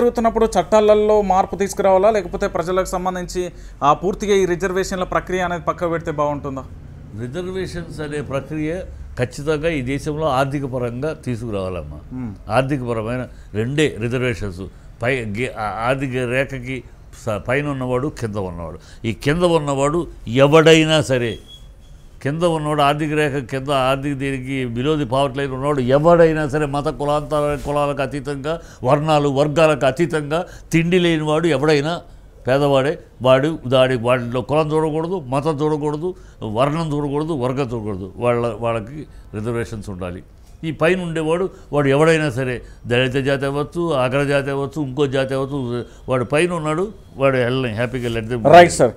జరుగుతున్నప్పుడు చట్టాలలో మార్పు తీసుకురావాలా లేకపోతే ప్రజలకు సంబంధించి ఆ పూర్తిగా ఈ రిజర్వేషన్ల ప్రక్రియ అనేది పక్క పెడితే బాగుంటుందా రిజర్వేషన్స్ అనే ప్రక్రియ ఖచ్చితంగా ఈ దేశంలో ఆర్థిక పరంగా తీసుకురావాలమ్మా ఆర్థికపరమైన రెండే రిజర్వేషన్స్ పై ఆర్థిక రేఖకి పైన ఉన్నవాడు కింద ఉన్నవాడు ఈ కింద ఉన్నవాడు ఎవడైనా సరే కింద ఉన్నవాడు ఆర్థిక రేఖ కింద ఆర్థిక దీనికి విలోది పావట్లే ఉన్నవాడు ఎవడైనా సరే మత కులాంతర కులాలకు అతీతంగా వర్ణాలు వర్గాలకు అతీతంగా తిండి లేనివాడు ఎవడైనా పేదవాడే వాడు దాడి వాడిలో కులం చూడకూడదు మతం చూడకూడదు వర్ణం చూడకూడదు వర్గం చూడకూడదు వాళ్ళ వాళ్ళకి రిజర్వేషన్స్ ఉండాలి ఈ పైన ఉండేవాడు వాడు ఎవడైనా సరే దళిత జాతి అవ్వచ్చు ఆగ్ర జాతి అవ్వచ్చు ఇంకో జాతి అవ్వచ్చు వాడు పైన ఉన్నాడు వాడు వెళ్ళని హ్యాపీగా లెట్ రైట్ సార్